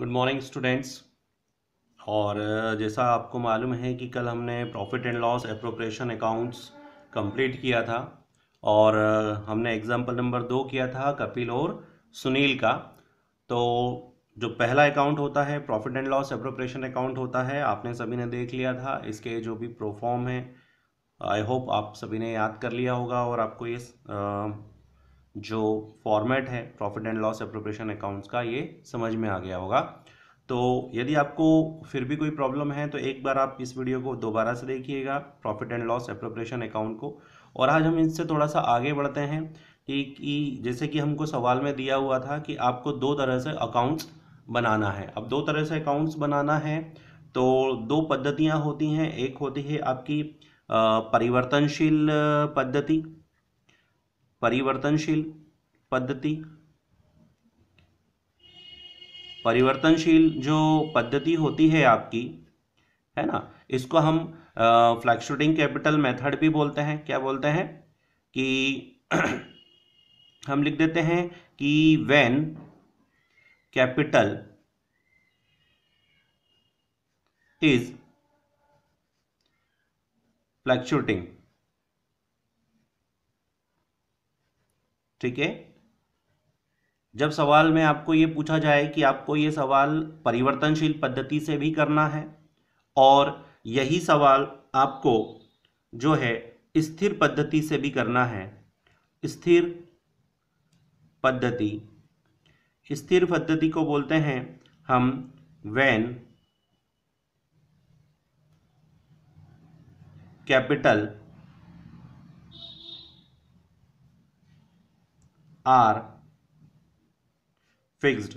good morning students और uh, जैसा आपको मालूम है कि कल हमने profit and loss appropriation accounts complete किया था और uh, हमने एग्जाम्पल नंबर दो किया था कपिल और सुनील का तो जो पहला अकाउंट होता है profit and loss appropriation account होता है आपने सभी ने देख लिया था इसके जो भी प्रोफॉर्म है आई होप आप सभी ने याद कर लिया होगा और आपको ये uh, जो फॉर्मेट है profit and loss appropriation accounts का ये समझ में आ गया होगा तो यदि आपको फिर भी कोई प्रॉब्लम है तो एक बार आप इस वीडियो को दोबारा से देखिएगा profit and loss appropriation account को और आज हम इससे थोड़ा सा आगे बढ़ते हैं कि, कि जैसे कि हमको सवाल में दिया हुआ था कि आपको दो तरह से अकाउंट्स बनाना है अब दो तरह से अकाउंट्स बनाना है तो दो पद्धतियाँ होती हैं एक होती है आपकी परिवर्तनशील पद्धति परिवर्तनशील पद्धति परिवर्तनशील जो पद्धति होती है आपकी है ना इसको हम फ्लैक्शूटिंग कैपिटल मेथड भी बोलते हैं क्या बोलते हैं कि हम लिख देते हैं कि व्हेन कैपिटल इज फ्लैक्शूटिंग ठीक है जब सवाल में आपको ये पूछा जाए कि आपको ये सवाल परिवर्तनशील पद्धति से भी करना है और यही सवाल आपको जो है स्थिर पद्धति से भी करना है स्थिर पद्धति स्थिर पद्धति को बोलते हैं हम when capital are fixed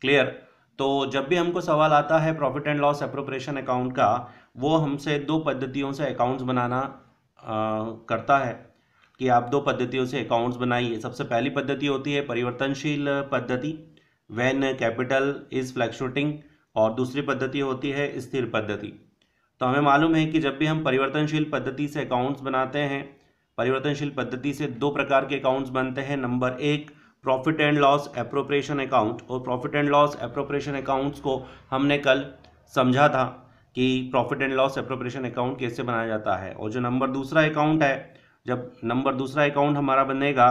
clear तो जब भी हमको सवाल आता है profit and loss appropriation account का वो हमसे दो पद्धतियों से अकाउंट्स बनाना आ, करता है कि आप दो पद्धतियों से अकाउंट्स बनाइए सबसे पहली पद्धति होती है परिवर्तनशील पद्धति व्हेन कैपिटल इज़ फ्लैक्शूटिंग और दूसरी पद्धति होती है स्थिर पद्धति तो हमें मालूम है कि जब भी हम परिवर्तनशील पद्धति से अकाउंट्स बनाते हैं परिवर्तनशील पद्धति से दो प्रकार के अकाउंट्स बनते हैं नंबर एक profit and loss appropriation account और profit and loss appropriation accounts को हमने कल समझा था कि profit and loss appropriation account कैसे बनाया जाता है और जो नंबर दूसरा अकाउंट है जब नंबर दूसरा अकाउंट हमारा बनेगा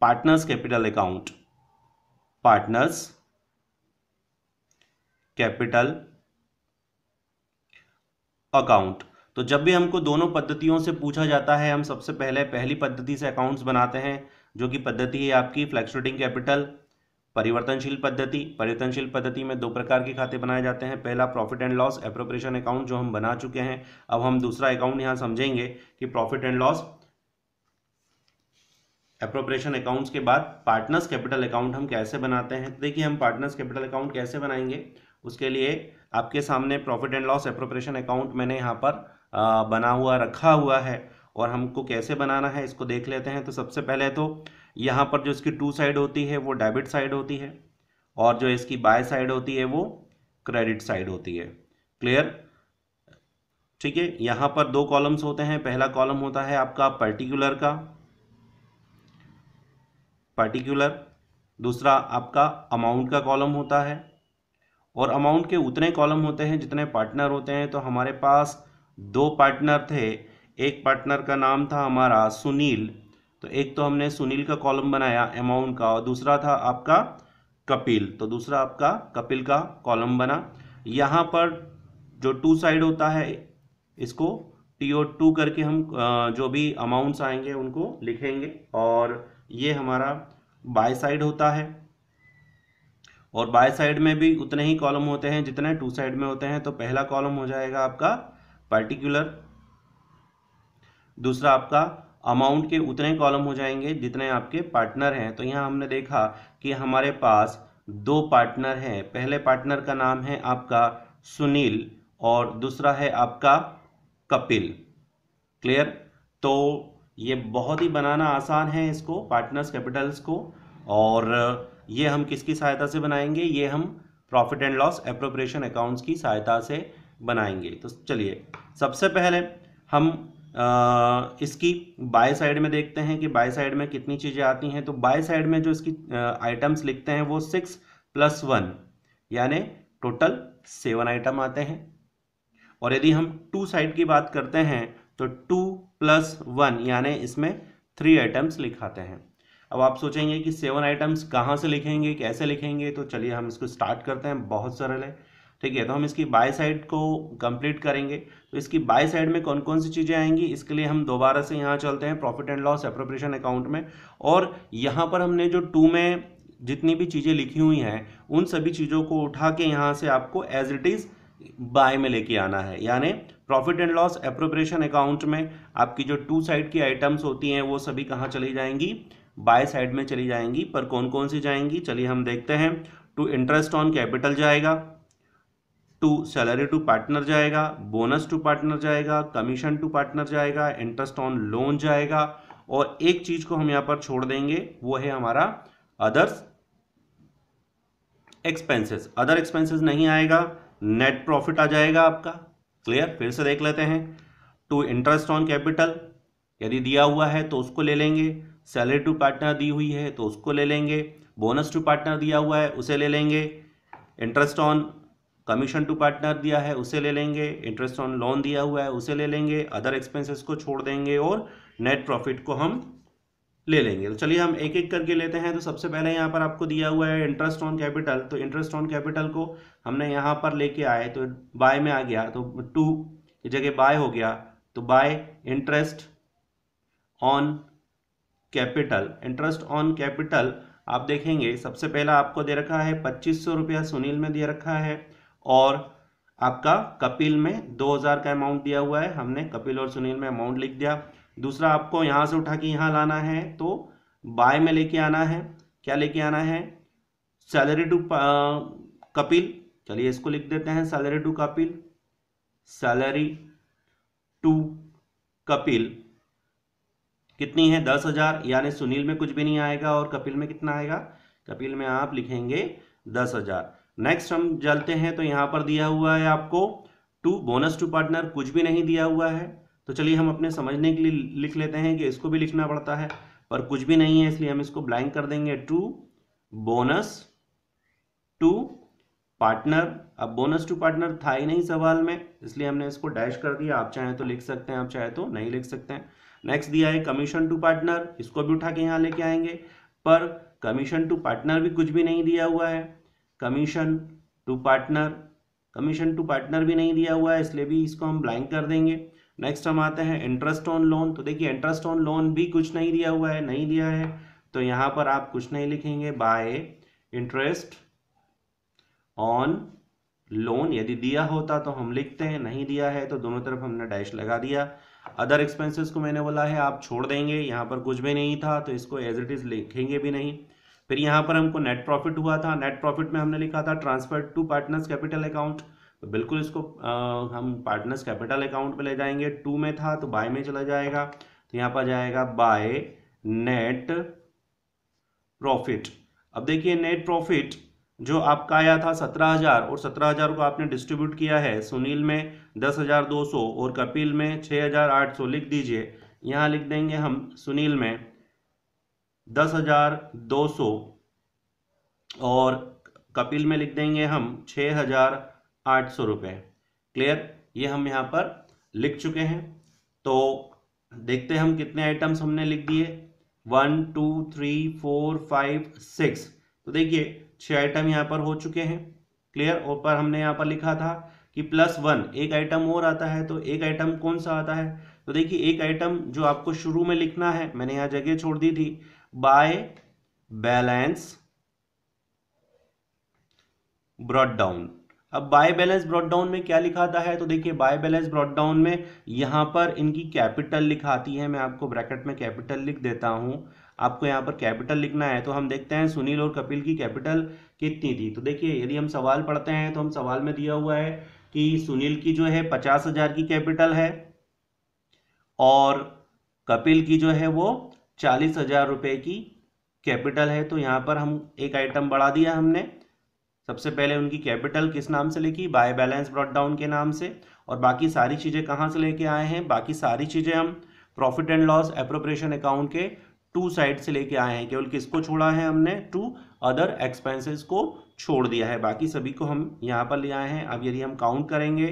partners capital account partners capital account तो जब भी हमको दोनों पद्धतियों से पूछा जाता है हम सबसे पहले पहली पद्धति से अकाउंट्स बनाते हैं जो कि पद्धति है आपकी फ्लैक्सुएटिंग कैपिटल परिवर्तनशील पद्धति परिवर्तनशील पद्धति में दो प्रकार के खाते बनाए जाते हैं पहला profit and loss appropriation account जो हम बना चुके हैं अब हम दूसरा अकाउंट यहाँ समझेंगे कि profit and loss appropriation accounts के बाद पार्टनर्स कैपिटल अकाउंट हम कैसे बनाते हैं तो देखिए हम पार्टनर्स कैपिटल अकाउंट कैसे बनाएंगे उसके लिए आपके सामने profit and loss appropriation account मैंने यहाँ पर बना हुआ रखा हुआ है और हमको कैसे बनाना है इसको देख लेते हैं तो सबसे पहले तो यहाँ पर जो इसकी टू साइड होती है वो डेबिट साइड होती है और जो इसकी बाय साइड होती है वो क्रेडिट साइड होती है क्लियर ठीक है यहाँ पर दो कॉलम्स होते हैं पहला कॉलम होता है आपका पर्टिकुलर का पर्टिकुलर दूसरा आपका अमाउंट का कॉलम होता है और अमाउंट के उतने कॉलम होते हैं जितने पार्टनर होते हैं तो हमारे पास दो पार्टनर थे एक पार्टनर का नाम था हमारा सुनील तो एक तो हमने सुनील का कॉलम बनाया अमाउंट का और दूसरा था आपका कपिल तो दूसरा आपका कपिल का कॉलम बना यहाँ पर जो टू साइड होता है इसको टी ओ टू करके हम जो भी अमाउंट्स आएंगे उनको लिखेंगे और ये हमारा बाय साइड होता है और बाय साइड में भी उतने ही कॉलम होते हैं जितने टू साइड में होते हैं तो पहला कॉलम हो जाएगा आपका पार्टिकुलर दूसरा आपका अमाउंट के उतने कॉलम हो जाएंगे जितने आपके पार्टनर हैं तो यहाँ हमने देखा कि हमारे पास दो पार्टनर हैं पहले पार्टनर का नाम है आपका सुनील और दूसरा है आपका कपिल क्लियर तो ये बहुत ही बनाना आसान है इसको पार्टनर्स कैपिटल्स को और ये हम किसकी सहायता से बनाएंगे ये हम profit and loss appropriation accounts की सहायता से बनाएंगे तो चलिए सबसे पहले हम आ, इसकी बाय साइड में देखते हैं कि बाय साइड में कितनी चीज़ें आती हैं तो बाय साइड में जो इसकी आइटम्स लिखते हैं वो सिक्स प्लस वन यानि टोटल सेवन आइटम आते हैं और यदि हम टू साइड की बात करते हैं तो टू प्लस वन यानी इसमें थ्री आइटम्स लिखाते हैं अब आप सोचेंगे कि सेवन आइटम्स कहाँ से लिखेंगे कैसे लिखेंगे तो चलिए हम इसको स्टार्ट करते हैं बहुत सरल है ठीक है तो हम इसकी बाय साइड को कंप्लीट करेंगे तो इसकी बाय साइड में कौन कौन सी चीज़ें आएंगी इसके लिए हम दोबारा से यहाँ चलते हैं profit and loss appropriation account में और यहाँ पर हमने जो टू में जितनी भी चीज़ें लिखी हुई हैं उन सभी चीज़ों को उठा के यहाँ से आपको एज इट इज़ बाय में लेके आना है यानी profit and loss appropriation account में आपकी जो टू साइड की आइटम्स होती हैं वो सभी कहाँ चली जाएंगी बाय साइड में चली जाएंगी पर कौन कौन सी जाएंगी चलिए हम देखते हैं टू इंटरेस्ट ऑन कैपिटल जाएगा टू सैलरी टू पार्टनर जाएगा बोनस टू पार्टनर जाएगा कमीशन टू पार्टनर जाएगा इंटरेस्ट ऑन लोन जाएगा और एक चीज को हम यहाँ पर छोड़ देंगे वो है हमारा अदर्स एक्सपेंसेस अदर एक्सपेंसेस नहीं आएगा नेट प्रॉफिट आ जाएगा आपका क्लियर फिर से देख लेते हैं टू इंटरेस्ट ऑन कैपिटल यदि दिया हुआ है तो उसको ले लेंगे सैलरी टू पार्टनर दी हुई है तो उसको ले लेंगे बोनस टू पार्टनर दिया हुआ है उसे ले लेंगे interest on commission to partner दिया है उसे ले लेंगे इंटरेस्ट ऑन लोन दिया हुआ है उसे ले लेंगे अदर एक्सपेंसेस को छोड़ देंगे और नेट प्रॉफिट को हम ले लेंगे तो चलिए हम एक एक करके लेते हैं तो सबसे पहले यहाँ पर आपको दिया हुआ है इंटरेस्ट ऑन कैपिटल तो इंटरेस्ट ऑन कैपिटल को हमने यहाँ पर लेके आए तो बाय में आ गया तो टू की जगह बाय हो गया तो by interest on capital interest on capital आप देखेंगे सबसे पहला आपको दे रखा है पच्चीस सौ रुपया सुनील में दे रखा है और आपका कपिल में 2000 का अमाउंट दिया हुआ है हमने कपिल और सुनील में अमाउंट लिख दिया दूसरा आपको यहाँ से उठा के यहाँ लाना है तो बाय में लेके आना है क्या लेके आना है सैलरी टू कपिल चलिए इसको लिख देते हैं salary to Kapil salary to Kapil कितनी है दस हजार यानी सुनील में कुछ भी नहीं आएगा और कपिल में कितना आएगा कपिल में आप लिखेंगे दस हजार नेक्स्ट हम चलते हैं तो यहाँ पर दिया हुआ है आपको टू बोनस टू पार्टनर कुछ भी नहीं दिया हुआ है तो चलिए हम अपने समझने के लिए लिख लेते हैं कि इसको भी लिखना पड़ता है पर कुछ भी नहीं है इसलिए हम इसको ब्लैंक कर देंगे टू बोनस टू पार्टनर अब बोनस टू पार्टनर था ही नहीं सवाल में इसलिए हमने इसको डैश कर दिया आप चाहें तो लिख सकते हैं आप चाहे तो नहीं लिख सकते हैं नेक्स्ट दिया है कमीशन टू पार्टनर इसको भी उठा के यहाँ लेके आएंगे पर कमीशन टू पार्टनर भी कुछ भी नहीं दिया हुआ है commission to partner commission to partner भी नहीं दिया हुआ है इसलिए भी इसको हम ब्लैंक कर देंगे नेक्स्ट हम आते हैं इंटरेस्ट ऑन लोन तो देखिए इंटरेस्ट ऑन लोन भी कुछ नहीं दिया हुआ है नहीं दिया है तो यहाँ पर आप कुछ नहीं लिखेंगे बाय इंटरेस्ट ऑन लोन यदि दिया होता तो हम लिखते हैं नहीं दिया है तो दोनों तरफ हमने डैश लगा दिया अदर एक्सपेंसेस को मैंने बोला है आप छोड़ देंगे यहाँ पर कुछ भी नहीं था तो इसको एज इट इज़ लिखेंगे भी नहीं फिर यहाँ पर हमको नेट प्रॉफिट हुआ था नेट प्रॉफिट में हमने लिखा था transfer to partners capital account तो बिल्कुल इसको आ, हम पार्टनर्स कैपिटल अकाउंट पे ले जाएंगे टू में था तो बाय में चला जाएगा तो यहाँ पर जाएगा बाय नेट प्रॉफिट अब देखिए नेट प्रॉफिट जो आपका आया था सत्रह हज़ार और सत्रह हज़ार को आपने डिस्ट्रीब्यूट किया है सुनील में दस हज़ार दो सौ और कपिल में छः हज़ार आठ सौ लिख दीजिए यहाँ लिख देंगे हम सुनील में दस हजार दो सौ और कपिल में लिख देंगे हम छः हजार आठ सौ रुपये क्लियर ये हम यहाँ पर लिख चुके हैं तो देखते हैं हम कितने आइटम्स हमने लिख दिए one two three four five six तो देखिए छः आइटम यहाँ पर हो चुके हैं क्लियर और पर हमने यहाँ पर लिखा था कि प्लस वन एक आइटम और आता है तो एक आइटम कौन सा आता है तो देखिए एक आइटम जो आपको शुरू में लिखना है मैंने यहाँ जगह छोड़ दी थी by balance ब्रॉड डाउन अब बाय बैलेंस ब्रॉड डाउन में क्या लिखा है तो देखिए बाय बैलेंस ब्रॉड डाउन में यहां पर इनकी कैपिटल लिखाती है मैं आपको ब्रैकेट में कैपिटल लिख देता हूं आपको यहां पर कैपिटल लिखना है तो हम देखते हैं सुनील और कपिल की कैपिटल कितनी थी तो देखिए यदि हम सवाल पढ़ते हैं तो हम सवाल में दिया हुआ है कि सुनील की जो है पचास हज़ार की कैपिटल है और कपिल की जो है वो चालीस हजार रुपये की कैपिटल है तो यहाँ पर हम एक आइटम बढ़ा दिया हमने सबसे पहले उनकी कैपिटल किस नाम से लिखी बाय बैलेंस ब्रॉड डाउन के नाम से और बाकी सारी चीज़ें कहाँ से लेके आए हैं बाकी सारी चीज़ें हम profit and loss appropriation account के टू साइड से लेके आए हैं केवल किसको छोड़ा है हमने टू अदर एक्सपेंसेस को छोड़ दिया है बाकी सभी को हम यहाँ पर ले आए हैं अब यदि हम काउंट करेंगे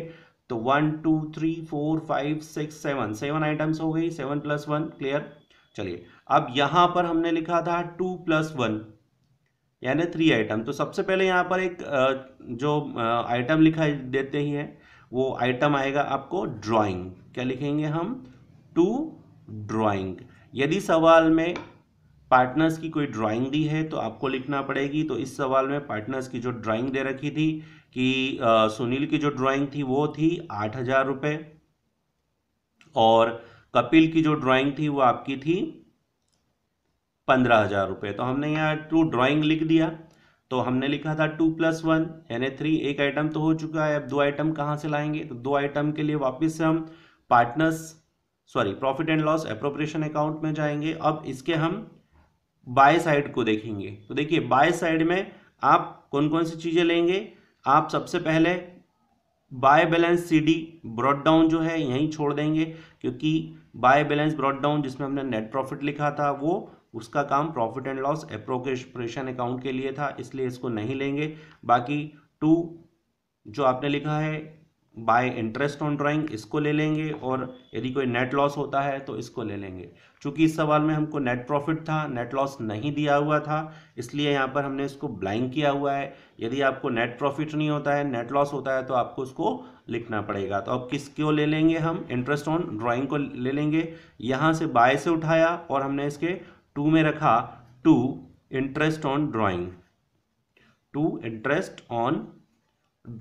तो one two three four five six seven seven items हो गई सेवन प्लस वन क्लियर चलिए अब यहां पर हमने लिखा था टू प्लस वन यानी थ्री आइटम तो सबसे पहले यहां पर एक जो आइटम लिखा देते ही है वो आइटम आएगा आपको ड्राइंग क्या लिखेंगे हम टू ड्राइंग यदि सवाल में पार्टनर्स की कोई ड्राइंग दी है तो आपको लिखना पड़ेगी तो इस सवाल में पार्टनर्स की जो ड्राइंग दे रखी थी कि सुनील की जो ड्राइंग थी वो थी आठ हज़ार रुपये और कपिल की जो ड्राइंग थी वो आपकी थी पंद्रह हज़ार रुपये तो हमने यहाँ टू ड्राइंग लिख दिया तो हमने लिखा था टू प्लस वन यानी थ्री एक आइटम तो हो चुका है अब दो आइटम कहाँ से लाएंगे तो दो आइटम के लिए वापस से हम partners sorry profit and loss appropriation account में जाएंगे अब इसके हम बाय साइड को देखेंगे तो देखिए बाय साइड में आप कौन कौन सी चीज़ें लेंगे आप सबसे पहले by balance C D brought down जो है यहीं छोड़ देंगे क्योंकि बाय बैलेंस ब्रॉड डाउन जिसमें हमने नेट प्रॉफिट लिखा था वो उसका काम profit and loss appropriation account के लिए था इसलिए इसको नहीं लेंगे बाकी टू जो आपने लिखा है बाय इंटरेस्ट ऑन ड्राइंग इसको ले लेंगे और यदि कोई नेट लॉस होता है तो इसको ले लेंगे चूंकि इस सवाल में हमको नेट प्रॉफिट था नेट लॉस नहीं दिया हुआ था इसलिए यहाँ पर हमने इसको ब्लैंक किया हुआ है यदि आपको नेट प्रॉफिट नहीं होता है नेट लॉस होता है तो आपको उसको लिखना पड़ेगा तो अब किस क्यों ले लेंगे हम इंटरेस्ट ऑन ड्राइंग को ले लेंगे यहाँ से बाय से उठाया और हमने इसके टू में रखा to interest on drawing to interest on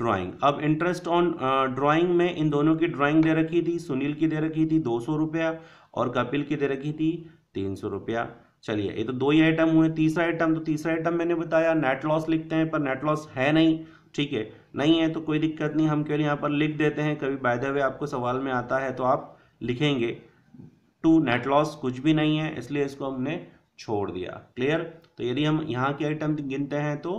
drawing अब इंटरेस्ट ऑन ड्राइंग में इन दोनों की ड्राइंग दे रखी थी सुनील की दे रखी थी दो सौ रुपया और कपिल की दे रखी थी तीन सौ रुपया चलिए ये तो दो ही आइटम हुए तीसरा आइटम तो तीसरा आइटम मैंने बताया नेट लॉस लिखते हैं पर नेट लॉस है नहीं ठीक है नहीं है तो कोई दिक्कत नहीं हम क्यों यहाँ पर लिख देते हैं कभी बाय द वे आपको सवाल में आता है तो आप लिखेंगे टू नेट लॉस कुछ भी नहीं है इसलिए इसको हमने छोड़ दिया क्लियर तो यदि हम यहाँ के आइटम गिनते हैं तो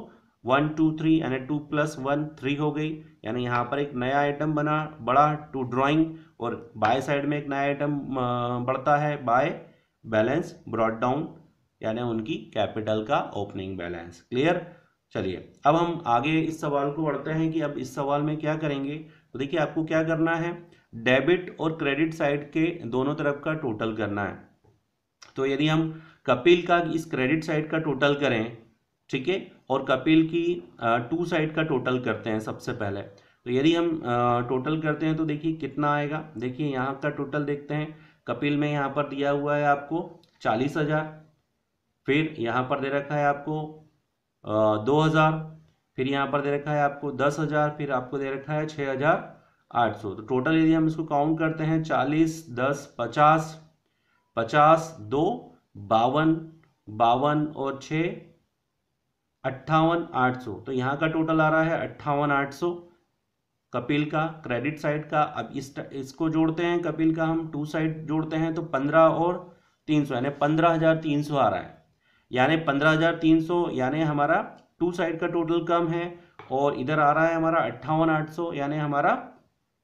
वन टू थ्री यानी टू प्लस वन थ्री हो गई यानी यहाँ पर एक नया आइटम बना बड़ा टू ड्राइंग और बाय साइड में एक नया आइटम बढ़ता है बाय बैलेंस ब्रॉड डाउन यानी उनकी कैपिटल का ओपनिंग बैलेंस क्लियर चलिए अब हम आगे इस सवाल को बढ़ते हैं कि अब इस सवाल में क्या करेंगे तो देखिए आपको क्या करना है डेबिट और क्रेडिट साइड के दोनों तरफ का टोटल करना है तो यदि हम कपिल का इस क्रेडिट साइड का टोटल करें ठीक है और कपिल की टू साइड का टोटल करते हैं सबसे पहले तो यदि हम टोटल करते हैं तो देखिए कितना आएगा देखिए यहाँ का टोटल देखते हैं कपिल में यहाँ पर दिया हुआ है आपको चालीस हज़ार फिर यहाँ पर दे रखा है आपको दो हज़ार फिर यहाँ पर दे रखा है आपको दस हज़ार फिर आपको दे रखा है छः हज़ार आठ सौ तो टोटल यदि हम इसको काउंट करते हैं चालीस दस पचास पचास दो बावन बावन और छः अट्ठावन आठ सौ तो यहाँ का टोटल आ रहा है अट्ठावन आठ सौ कपिल का क्रेडिट साइड का अब इस इसको जोड़ते हैं कपिल का हम टू साइड जोड़ते हैं तो पंद्रह और तीन सौ यानी पंद्रह हज़ार तीन सौ आ रहा है यानी पंद्रह हज़ार तीन सौ यानी हमारा टू साइड का टोटल कम है और इधर आ रहा है हमारा अट्ठावन आठ सौ यानी हमारा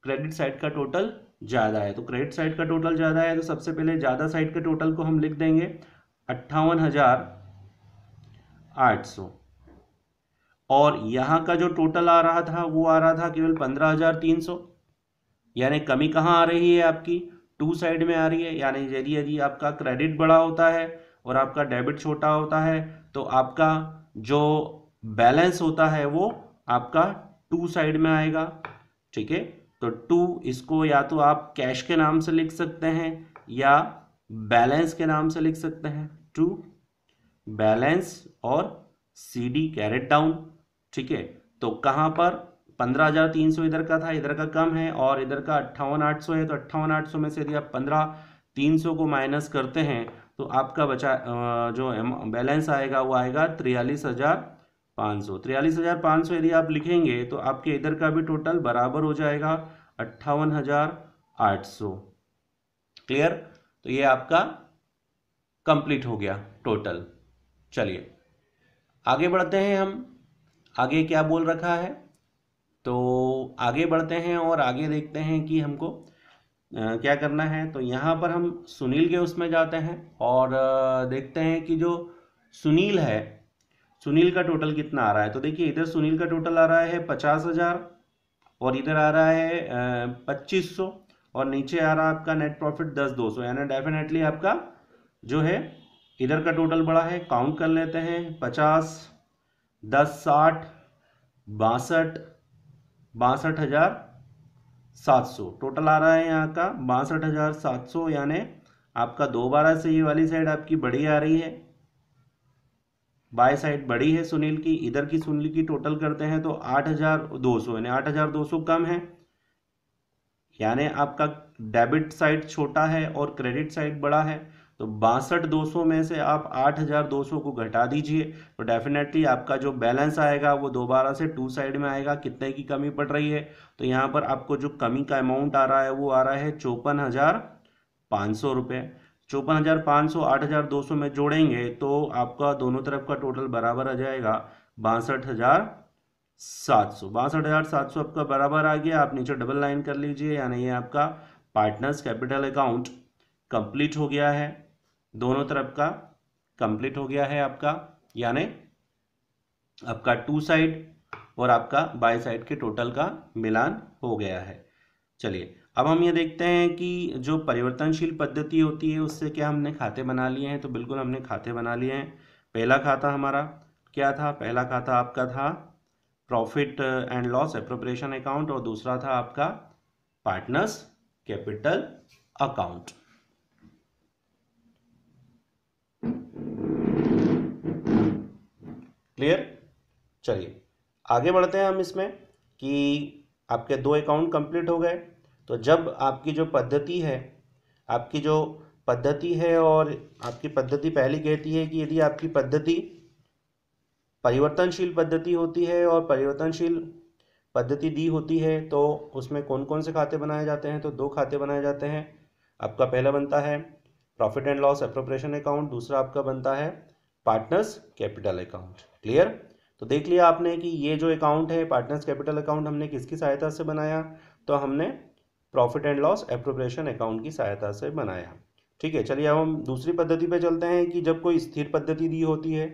क्रेडिट साइड का टोटल ज़्यादा है तो क्रेडिट साइड का टोटल ज़्यादा है तो सबसे पहले ज़्यादा साइड के टोटल को हम लिख देंगे अट्ठावन हज़ार आठ सौ और यहाँ का जो टोटल आ रहा था वो आ रहा था केवल पंद्रह हज़ार तीन सौ यानी कमी कहाँ आ रही है आपकी टू साइड में आ रही है यानी यदि यदि आपका क्रेडिट बड़ा होता है और आपका डेबिट छोटा होता है तो आपका जो बैलेंस होता है वो आपका टू साइड में आएगा ठीक है तो टू इसको या तो आप कैश के नाम से लिख सकते हैं या बैलेंस के नाम से लिख सकते हैं टू बैलेंस और सी डी कैरेट डाउन ठीक है तो कहाँ पर पंद्रह हज़ार तीन सौ इधर का था इधर का कम है और इधर का अट्ठावन आठ सौ है तो अट्ठावन आठ सौ में से यदि आप पंद्रह तीन सौ को माइनस करते हैं तो आपका बचा जो बैलेंस आएगा वो आएगा त्रियालीस हज़ार पाँच सौ तिरयालीस हज़ार पाँच सौ यदि आप लिखेंगे तो आपके इधर का भी टोटल बराबर हो जाएगा अट्ठावन हज़ार आठ सौ क्लियर तो ये आपका कंप्लीट हो गया टोटल चलिए आगे बढ़ते हैं हम आगे क्या बोल रखा है तो आगे बढ़ते हैं और आगे देखते हैं कि हमको आ, क्या करना है तो यहाँ पर हम सुनील के उसमें जाते हैं और देखते हैं कि जो सुनील है सुनील का टोटल कितना आ रहा है तो देखिए इधर सुनील का टोटल आ रहा है पचास हज़ार और इधर आ रहा है पच्चीस सौ और नीचे आ रहा है आपका नेट प्रॉफिट दस दो सौ यानी डेफिनेटली आपका जो है इधर का टोटल बड़ा है काउंट कर लेते हैं पचास दस साठ बासठ बासठ हज़ार सात सौ टोटल आ रहा है यहाँ का बासठ हज़ार सात सौ यानी आपका दो बारह से ये वाली साइड आपकी बड़ी आ रही है बाय साइड बड़ी है सुनील की इधर की सुनील की टोटल करते हैं तो आठ हजार दो सौ यानी आठ हजार दो सौ कम है यानी आपका डेबिट साइड छोटा है और क्रेडिट साइड बड़ा है तो बासठ दो सौ में से आप आठ हजार दो सौ को घटा दीजिए तो डेफिनेटली आपका जो बैलेंस आएगा वो दोबारा से टू साइड में आएगा कितने की कमी पड़ रही है तो यहाँ पर आपको जो कमी का अमाउंट आ रहा है वो आ रहा है चौपन हजार पाँच सौ रुपये चौपन हज़ार पाँच सौ आठ हज़ार दो सौ में जोड़ेंगे तो आपका दोनों तरफ का टोटल बराबर आ जाएगा बासठ हज़ार सात सौ बासठ हज़ार सात सौ आपका बराबर आ गया आप नीचे डबल लाइन कर लीजिए यानी ये आपका पार्टनर्स कैपिटल अकाउंट कंप्लीट हो गया है दोनों तरफ का कंप्लीट हो गया है आपका यानी आपका टू साइड और आपका बाय साइड के टोटल का मिलान हो गया है चलिए अब हम ये देखते हैं कि जो परिवर्तनशील पद्धति होती है उससे क्या हमने खाते बना लिए हैं तो बिल्कुल हमने खाते बना लिए हैं पहला खाता हमारा क्या था पहला खाता आपका था profit and loss appropriation account और दूसरा था आपका पार्टनर्स कैपिटल अकाउंट क्लियर चलिए आगे बढ़ते हैं हम इसमें कि आपके दो अकाउंट कंप्लीट हो गए तो जब आपकी जो पद्धति है आपकी जो पद्धति है और आपकी पद्धति पहले कहती है कि यदि आपकी पद्धति परिवर्तनशील पद्धति होती है और परिवर्तनशील पद्धति दी होती है तो उसमें कौन कौन से खाते बनाए जाते हैं तो दो खाते बनाए जाते हैं आपका पहला बनता है profit and loss appropriation account दूसरा आपका बनता है पार्टनर्स कैपिटल अकाउंट क्लियर तो देख लिया आपने कि ये जो अकाउंट है पार्टनर्स कैपिटल अकाउंट हमने किसकी सहायता से बनाया तो हमने profit and loss appropriation account की सहायता से बनाया ठीक है चलिए अब हम दूसरी पद्धति पे चलते हैं कि जब कोई स्थिर पद्धति दी होती है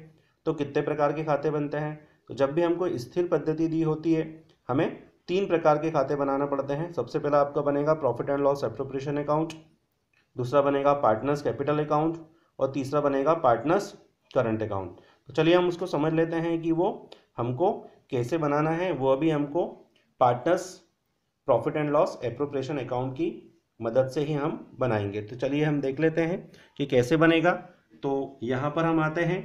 तो कितने प्रकार के खाते बनते हैं तो जब भी हमको स्थिर पद्धति दी होती है हमें तीन प्रकार के खाते बनाना पड़ते हैं सबसे पहला आपका बनेगा profit and loss appropriation account दूसरा बनेगा पार्टनर्स कैपिटल अकाउंट और तीसरा बनेगा पार्टनर्स करंट अकाउंट तो चलिए हम उसको समझ लेते हैं कि वो हमको कैसे बनाना है वो अभी हमको partners profit and loss appropriation account की मदद से ही हम बनाएंगे तो चलिए हम देख लेते हैं कि कैसे बनेगा तो यहाँ पर हम आते हैं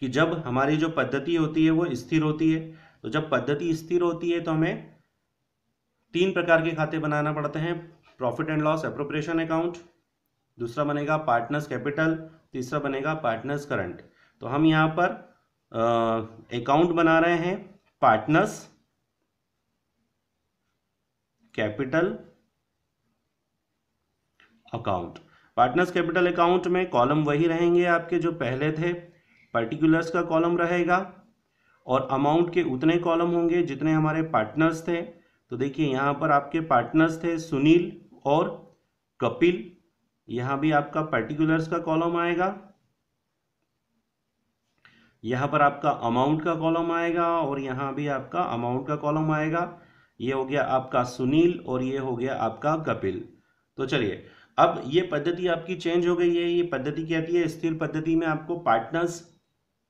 कि जब हमारी जो पद्धति होती है वो स्थिर होती है तो जब पद्धति स्थिर होती है तो हमें तीन प्रकार के खाते बनाना पड़ते हैं profit and loss appropriation account दूसरा बनेगा पार्टनर्स कैपिटल तीसरा बनेगा पार्टनर्स करंट तो हम यहाँ पर अकाउंट बना रहे हैं partners capital account partners capital account में कॉलम वही रहेंगे आपके जो पहले थे पर्टिकुलर्स का कॉलम रहेगा और अमाउंट के उतने कॉलम होंगे जितने हमारे पार्टनर्स थे तो देखिए यहाँ पर आपके पार्टनर्स थे सुनील और कपिल यहाँ भी आपका पर्टिकुलर्स का कॉलम आएगा यहाँ पर आपका अमाउंट का कॉलम आएगा और यहाँ भी आपका अमाउंट का कॉलम आएगा ये हो गया आपका सुनील और ये हो गया आपका कपिल तो चलिए अब ये पद्धति आपकी चेंज हो गई है ये पद्धति क्या थी स्थिर पद्धति में आपको पार्टनर्स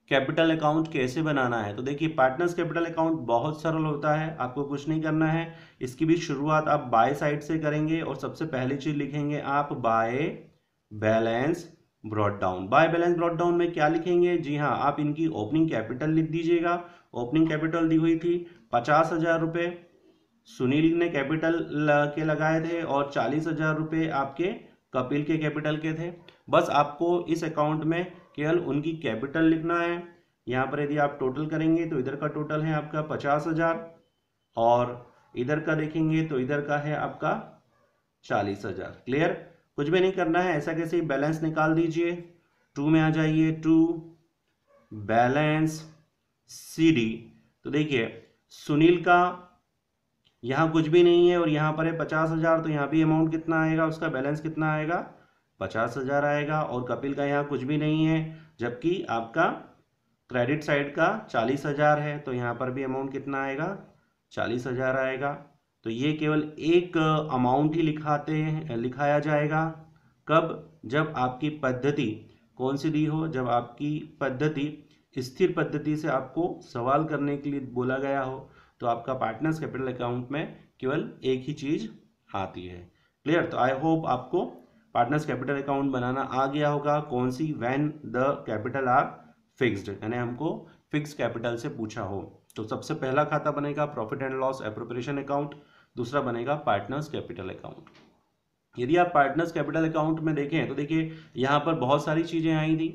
कैपिटल अकाउंट कैसे बनाना है तो देखिए पार्टनर्स कैपिटल अकाउंट बहुत सरल होता है आपको कुछ नहीं करना है इसकी भी शुरुआत आप बाय साइड से करेंगे और सबसे पहली चीज लिखेंगे आप by balance brought down by balance brought down में क्या लिखेंगे जी हाँ आप इनकी ओपनिंग कैपिटल लिख दीजिएगा ओपनिंग कैपिटल दी हुई थी पचास हजार रुपये सुनील ने कैपिटल के लगाए थे और चालीस हजार रुपये आपके कपिल के कैपिटल के थे बस आपको इस अकाउंट में केवल उनकी कैपिटल लिखना है यहाँ पर यदि आप टोटल करेंगे तो इधर का टोटल है आपका पचास हजार और इधर का देखेंगे तो इधर का है आपका चालीस हजार क्लियर कुछ भी नहीं करना है ऐसा कैसे बैलेंस निकाल दीजिए टू में आ जाइए टू बैलेंस सी डी तो देखिए सुनील का यहाँ कुछ भी नहीं है और यहाँ पर है पचास हज़ार तो यहाँ भी अमाउंट कितना आएगा उसका बैलेंस कितना आएगा पचास हज़ार आएगा और कपिल का यहाँ कुछ भी नहीं है जबकि आपका क्रेडिट साइड का चालीस हज़ार है तो यहाँ पर भी अमाउंट कितना आएगा चालीस हज़ार आएगा तो ये केवल एक अमाउंट uh, ही लिखाते हैं लिखाया जाएगा कब जब आपकी पद्धति कौन सी दी हो जब आपकी पद्धति स्थिर पद्धति से आपको सवाल करने के लिए बोला गया हो तो आपका पार्टनर्स कैपिटल अकाउंट में केवल एक ही चीज़ आती है क्लियर तो आई होप आपको पार्टनर्स कैपिटल अकाउंट बनाना आ गया होगा कौन सी when the capital are fixed यानी हमको फिक्स कैपिटल से पूछा हो तो सबसे पहला खाता बनेगा profit and loss appropriation account दूसरा बनेगा पार्टनर्स कैपिटल अकाउंट यदि आप पार्टनर्स कैपिटल अकाउंट में देखें तो देखिए यहाँ पर बहुत सारी चीज़ें आई थी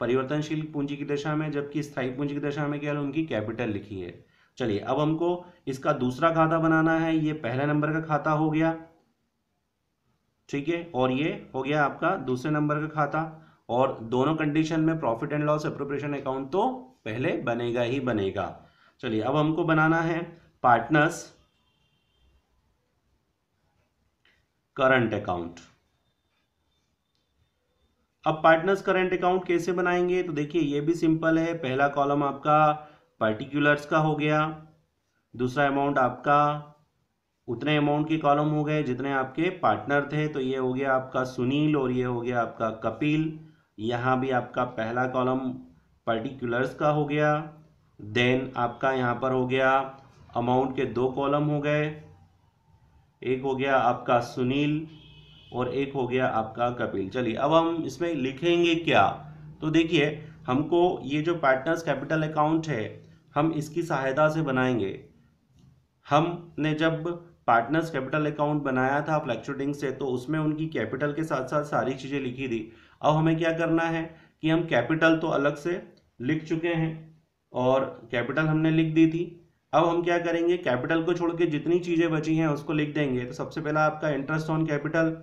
परिवर्तनशील पूंजी की दशा में जबकि स्थायी पूंजी की दशा में क्या उनकी कैपिटल लिखी है चलिए अब हमको इसका दूसरा खाता बनाना है ये पहले नंबर का खाता हो गया ठीक है और ये हो गया आपका दूसरे नंबर का खाता और दोनों कंडीशन में profit and loss appropriation account तो पहले बनेगा ही बनेगा चलिए अब हमको बनाना है पार्टनर्स करंट अकाउंट अब पार्टनर्स करंट अकाउंट कैसे बनाएंगे तो देखिए ये भी सिंपल है पहला कॉलम आपका पर्टिकुलर्स का हो गया दूसरा अमाउंट आपका उतने अमाउंट के कॉलम हो गए जितने आपके पार्टनर थे तो ये हो गया आपका सुनील और ये हो गया आपका कपिल यहाँ भी आपका पहला कॉलम पर्टिकुलर्स का हो गया देन आपका यहाँ पर हो गया अमाउंट के दो कॉलम हो गए एक हो गया आपका सुनील और एक हो गया आपका कपिल चलिए अब हम इसमें लिखेंगे क्या तो देखिए हमको ये जो पार्टनर्स कैपिटल अकाउंट है हम इसकी सहायता से बनाएंगे हमने जब पार्टनर्स कैपिटल अकाउंट बनाया था फ्लैक्चुटिंग से तो उसमें उनकी कैपिटल के साथ साथ सारी चीज़ें लिखी थी अब हमें क्या करना है कि हम कैपिटल तो अलग से लिख चुके हैं और कैपिटल हमने लिख दी थी अब हम क्या करेंगे कैपिटल को छोड़ के जितनी चीज़ें बची हैं उसको लिख देंगे तो सबसे पहला आपका interest on capital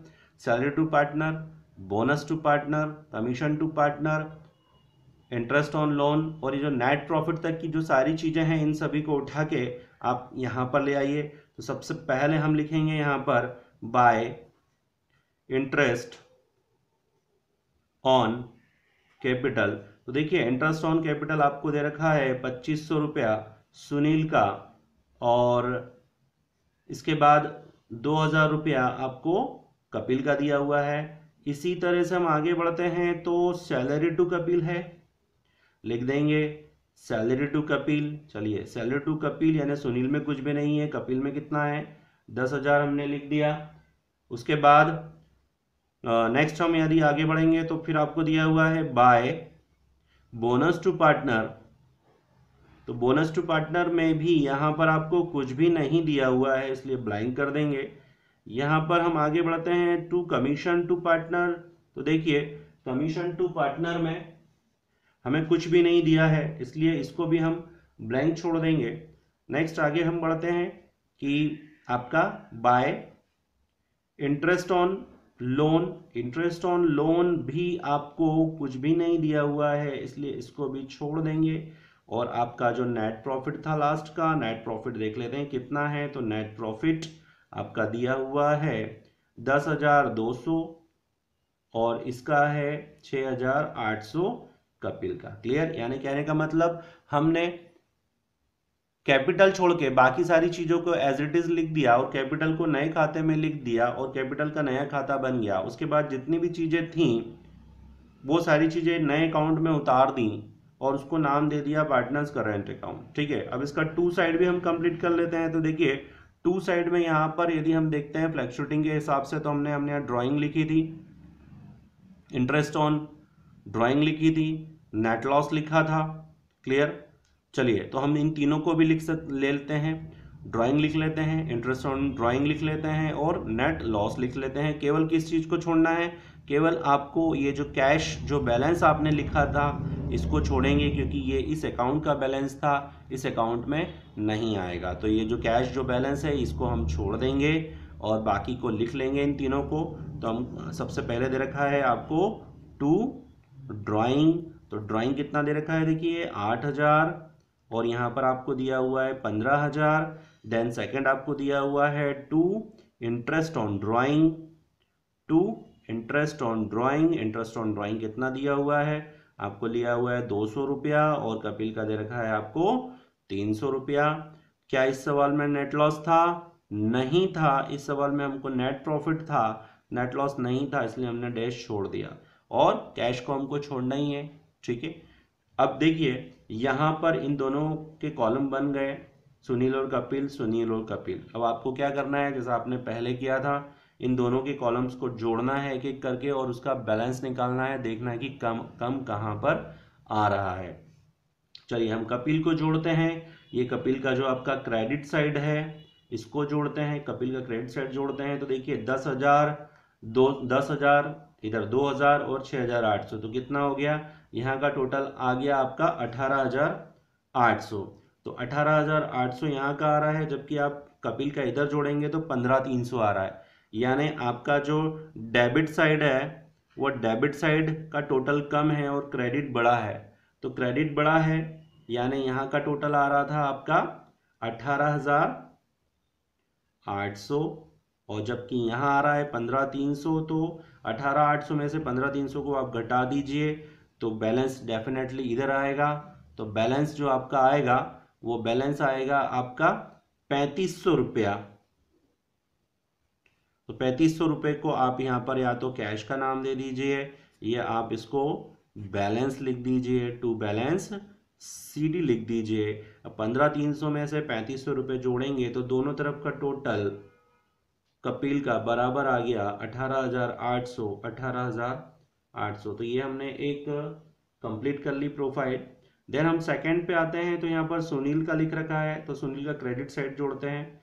salary to partner bonus to partner commission to partner interest on loan और ये जो नेट प्रॉफिट तक की जो सारी चीज़ें हैं इन सभी को उठा के आप यहाँ पर ले आइए तो सबसे पहले हम लिखेंगे यहाँ पर बाय इंटरेस्ट ऑन कैपिटल तो देखिए इंटरेस्ट ऑन कैपिटल आपको दे रखा है पच्चीस सौ रुपया सुनील का और इसके बाद दो हज़ार रुपया आपको कपिल का दिया हुआ है इसी तरह से हम आगे बढ़ते हैं तो सैलरी टू कपिल है लिख देंगे सैलरी टू कपिल चलिए सैलरी टू कपिल यानी सुनील में कुछ भी नहीं है कपिल में कितना है दस हज़ार हमने लिख दिया उसके बाद नेक्स्ट हम यदि आगे बढ़ेंगे तो फिर आपको दिया हुआ है बाय बोनस टू पार्टनर तो बोनस टू पार्टनर में भी यहाँ पर आपको कुछ भी नहीं दिया हुआ है इसलिए ब्लाइंक कर देंगे यहाँ पर हम आगे बढ़ते हैं टू कमीशन टू पार्टनर तो देखिए कमीशन टू पार्टनर में हमें कुछ भी नहीं दिया है इसलिए इसको भी हम ब्लैंक छोड़ देंगे नेक्स्ट आगे हम बढ़ते हैं कि आपका by interest on loan interest on loan भी आपको कुछ भी नहीं दिया हुआ है इसलिए इसको भी छोड़ देंगे और आपका जो नेट प्रॉफिट था लास्ट का नेट प्रॉफिट देख लेते हैं कितना है तो नेट प्रॉफिट आपका दिया हुआ है दस हज़ार दो सौ और इसका है छः हज़ार आठ सौ कपिल का क्लियर यानी कहने का मतलब हमने कैपिटल छोड़ के बाकी सारी चीज़ों को एज इट इज़ लिख दिया और कैपिटल को नए खाते में लिख दिया और कैपिटल का नया खाता बन गया उसके बाद जितनी भी चीज़ें थी वो सारी चीज़ें नए अकाउंट में उतार दी और उसको नाम दे दिया पार्टनर्स करेंट अकाउंट ठीक है अब इसका टू साइड भी हम कंप्लीट कर लेते हैं तो देखिए टू साइड में यहाँ पर यदि हम देखते हैं शूटिंग के हिसाब से तो हमने हमने यहाँ ड्राइंग लिखी थी इंटरेस्ट ऑन ड्राइंग लिखी थी नेट लॉस लिखा था क्लियर चलिए तो हम इन तीनों को भी लिख सक ले लेते हैं ड्राइंग लिख लेते हैं इंटरेस्ट ऑन ड्राइंग लिख लेते हैं और नेट लॉस लिख लेते हैं केवल किस चीज़ को छोड़ना है केवल आपको ये जो कैश जो बैलेंस आपने लिखा था इसको छोड़ेंगे क्योंकि ये इस अकाउंट का बैलेंस था इस अकाउंट में नहीं आएगा तो ये जो कैश जो बैलेंस है इसको हम छोड़ देंगे और बाकी को लिख लेंगे इन तीनों को तो हम सबसे पहले दे रखा है आपको टू ड्राइंग तो ड्राइंग कितना दे रखा है देखिए आठ हज़ार और यहाँ पर आपको दिया हुआ है पंद्रह हज़ार देन सेकेंड आपको दिया हुआ है to interest on drawing to interest on drawing interest on drawing कितना दिया हुआ है आपको लिया हुआ है दो सौ रुपया और कपिल का दे रखा है आपको तीन सौ रुपया क्या इस सवाल में नेट लॉस था नहीं था इस सवाल में हमको नेट प्रॉफिट था नेट लॉस नहीं था इसलिए हमने डैश छोड़ दिया और कैश को हमको छोड़ना ही है ठीक है अब देखिए यहाँ पर इन दोनों के कॉलम बन गए सुनील और कपिल सुनील और कपिल अब आपको क्या करना है जैसा आपने पहले किया था इन दोनों के कॉलम्स को जोड़ना है एक एक करके और उसका बैलेंस निकालना है देखना है कि कम कम कहाँ पर आ रहा है चलिए हम कपिल को जोड़ते हैं ये कपिल का जो आपका क्रेडिट साइड है इसको जोड़ते हैं कपिल का क्रेडिट साइड जोड़ते हैं तो देखिए दस हज़ार दो दस हज़ार इधर दो हज़ार और छः हज़ार आठ सौ तो कितना हो गया यहाँ का टोटल आ गया आपका अठारह हज़ार आठ सौ तो अठारह हज़ार आठ सौ यहाँ का आ रहा है जबकि आप कपिल का इधर जोड़ेंगे तो पंद्रह तीन सौ आ रहा है यानी आपका जो डेबिट साइड है वो डेबिट साइड का टोटल कम है और क्रेडिट बड़ा है तो क्रेडिट बड़ा है यानी यहाँ का टोटल आ रहा था आपका अठारह हज़ार आठ सौ और जबकि यहाँ आ रहा है पंद्रह तीन सौ तो अठारह आठ सौ में से पंद्रह तीन सौ को आप घटा दीजिए तो बैलेंस डेफिनेटली इधर आएगा तो बैलेंस जो आपका आएगा वो बैलेंस आएगा आपका पैंतीस सौ रुपया तो पैंतीस सौ रुपये को आप यहाँ पर या तो कैश का नाम दे दीजिए या आप इसको बैलेंस लिख दीजिए टू बैलेंस सीडी लिख दीजिए अब पंद्रह तीन सौ में से पैंतीस सौ रुपये जोड़ेंगे तो दोनों तरफ का टोटल कपिल का बराबर आ गया अठारह हजार आठ सौ अठारह हजार 800 तो ये हमने एक कंप्लीट कर ली प्रोफाइल देन हम सेकंड पे आते हैं तो यहाँ पर सुनील का लिख रखा है तो सुनील का क्रेडिट सेट जोड़ते हैं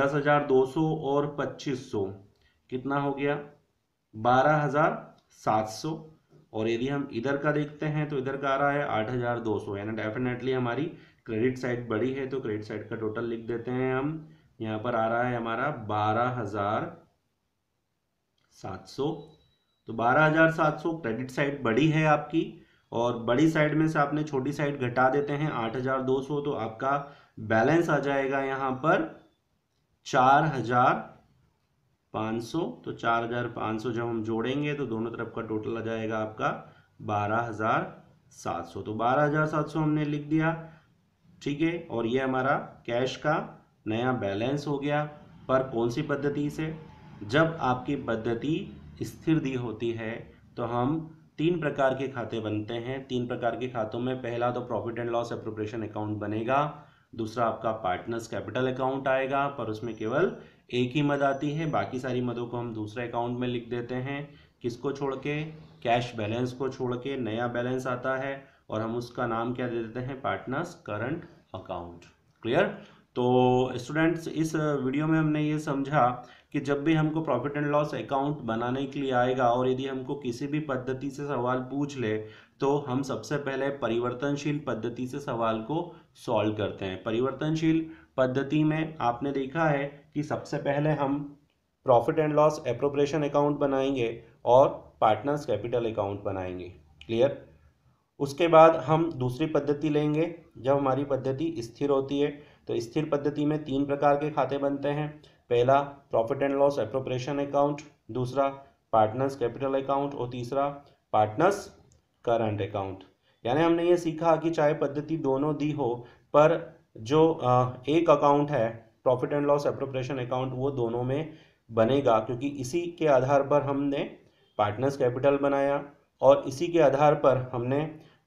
दस हज़ार दो सौ और पच्चीस सौ कितना हो गया बारह हज़ार सात सौ और यदि हम इधर का देखते हैं तो इधर का आ रहा है आठ हज़ार दो सौ यानी डेफिनेटली हमारी क्रेडिट साइड बड़ी है तो क्रेडिट साइड का टोटल लिख देते हैं हम यहाँ पर आ रहा है हमारा बारह हज़ार सात सौ तो 12,700 क्रेडिट साइड बड़ी है आपकी और बड़ी साइड में से आपने छोटी साइड घटा देते हैं 8,200 तो आपका बैलेंस आ जाएगा यहाँ पर 4,500 तो 4,500 जब हम जोड़ेंगे तो दोनों तरफ का टोटल आ जाएगा आपका 12,700 तो 12,700 हमने लिख दिया ठीक है और ये हमारा कैश का नया बैलेंस हो गया पर कौन सी पद्धति से जब आपकी पद्धति स्थिर दी होती है तो हम तीन प्रकार के खाते बनते हैं तीन प्रकार के खातों में पहला तो profit and loss appropriation account बनेगा दूसरा आपका पार्टनर्स कैपिटल अकाउंट आएगा पर उसमें केवल एक ही मद आती है बाकी सारी मदों को हम दूसरे अकाउंट में लिख देते हैं किसको छोड़ के कैश बैलेंस को छोड़ के नया बैलेंस आता है और हम उसका नाम क्या दे देते हैं पार्टनर्स करंट अकाउंट क्लियर तो स्टूडेंट्स इस वीडियो में हमने ये समझा कि जब भी हमको प्रॉफिट एंड लॉस अकाउंट बनाने के लिए आएगा और यदि हमको किसी भी पद्धति से सवाल पूछ ले तो हम सबसे पहले परिवर्तनशील पद्धति से सवाल को सॉल्व करते हैं परिवर्तनशील पद्धति में आपने देखा है कि सबसे पहले हम profit and loss appropriation account बनाएंगे और पार्टनर्स कैपिटल अकाउंट बनाएंगे क्लियर उसके बाद हम दूसरी पद्धति लेंगे जब हमारी पद्धति स्थिर होती है तो स्थिर पद्धति में तीन प्रकार के खाते बनते हैं पहला profit and loss appropriation account दूसरा पार्टनर्स कैपिटल अकाउंट और तीसरा पार्टनर्स करंट अकाउंट यानी हमने ये सीखा कि चाहे पद्धति दोनों दी हो पर जो एक अकाउंट है profit and loss appropriation account वो दोनों में बनेगा क्योंकि इसी के आधार पर हमने पार्टनर्स कैपिटल बनाया और इसी के आधार पर हमने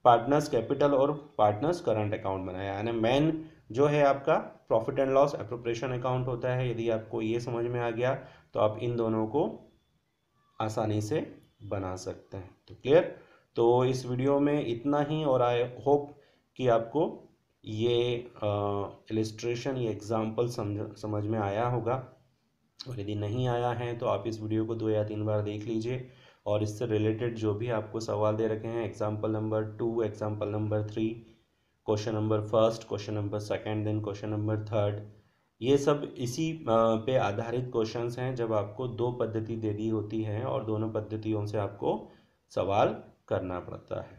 पार्टनर्स कैपिटल और पार्टनर्स करंट अकाउंट बनाया यानी मेन जो है आपका profit and loss appropriation account होता है यदि आपको ये समझ में आ गया तो आप इन दोनों को आसानी से बना सकते हैं तो क्लियर तो इस वीडियो में इतना ही और आई होप कि आपको ये इलिस्ट्रेशन ये एग्ज़ाम्पल समझ समझ में आया होगा और यदि नहीं आया है तो आप इस वीडियो को दो या तीन बार देख लीजिए और इससे रिलेटेड जो भी आपको सवाल दे रखे हैं example number two example number three question number first question number second then question number third ये सब इसी पे आधारित क्वेश्चंस हैं जब आपको दो पद्धति दे दी होती हैं और दोनों पद्धतियों से आपको सवाल करना पड़ता है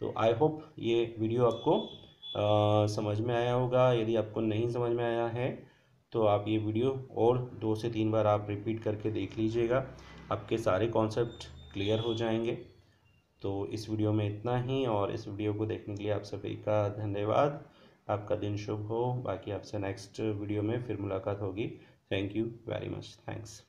तो आई होप ये वीडियो आपको आ, समझ में आया होगा यदि आपको नहीं समझ में आया है तो आप ये वीडियो और दो से तीन बार आप रिपीट करके देख लीजिएगा आपके सारे कॉन्सेप्ट क्लियर हो जाएंगे तो इस वीडियो में इतना ही और इस वीडियो को देखने के लिए आप सभी का धन्यवाद आपका दिन शुभ हो बाकी आपसे नेक्स्ट वीडियो में फिर मुलाकात होगी thank you very much thanks